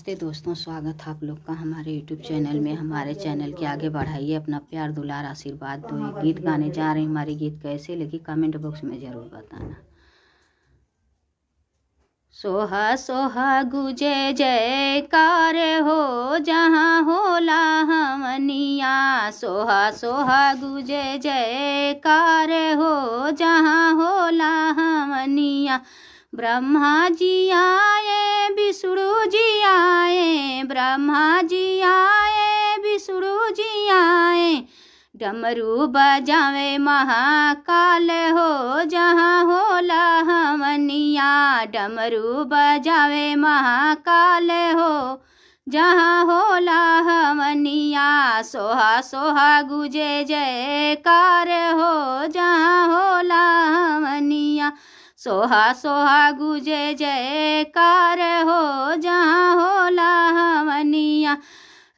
नमस्ते दोस्तों स्वागत है आप लोग का हमारे यूट्यूब चैनल में हमारे चैनल के आगे बढ़ाइए अपना प्यार दुलार आशीर्वाद दो तो ये गीत गाने जा रहे हैं हमारे गीत कैसे लेकिन कमेंट बॉक्स में ज़रूर बताना सोहा सोहा गुजे जय कार हो जहाँ होला हमनिया सोहा सोहा गुजे जय कार हो जहाँ होला हमनिया ब्रह्मा जी आए विष्णु जी आए ब्रह्मा जी आए विष्णु जी आए डमरू बजावे महाकाल हो जहाँ होला हमनिया डमरू बजावे महाकाल हो जहाँ होला हमनिया सोहा सोहा गुजे जयकार हो जहाँ सोहा सोहा गुजे जयकार हो जहाँ हो हवनिया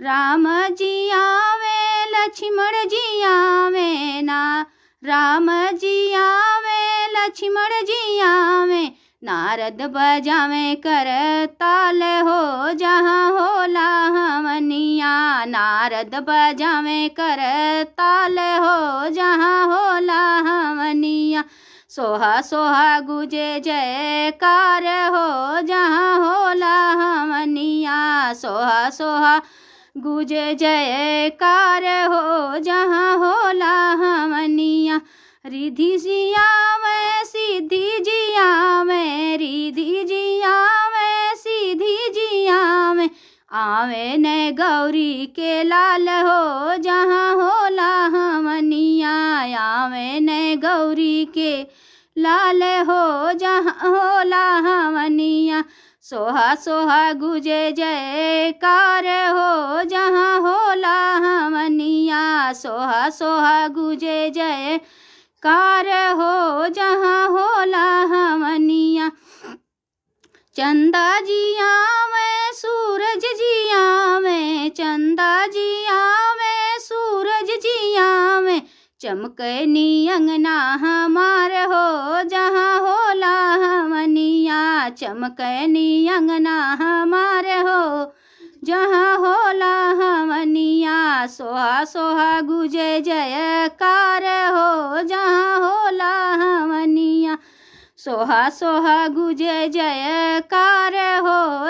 राम जिया आवे लक्ष्मण जिया आवे ना राम जी आवे लक्ष्मण जिया आवे नारद बजावे कर ताल हो जहाँ हो लावनिया नारद बजावे कर ताल हो जहाँ हो हवनिया सोहा सोहा गुजे जयकार हो जहाँ होला हमनिया सोहा सोहा गुजे कार हो जहाँ होला हमनिया रिधि जिया में सीधि जिया में रिधि जिया में सीधि जिया में आवे न गौरी के लाल हो जहाँ होला हमनिया गौरी के लाल हो जहाँ हो लावनिया सोहा सोहा गुजे कार हो जहाँ हो लावनिया सोहा सोहा गुजे जय कार हो जहाँ हो लावनिया चंदा जिया में सूरज जिया में चंदा चमकनी अंगना हमार हो जहाँ होला हमनिया चमकनी अंगना हमार हो जहाँ होला हमनिया सोहा सोहा गुजे जयकार हो जहाँ होला हमनिया सोहा सोहा गुजे जयकार हो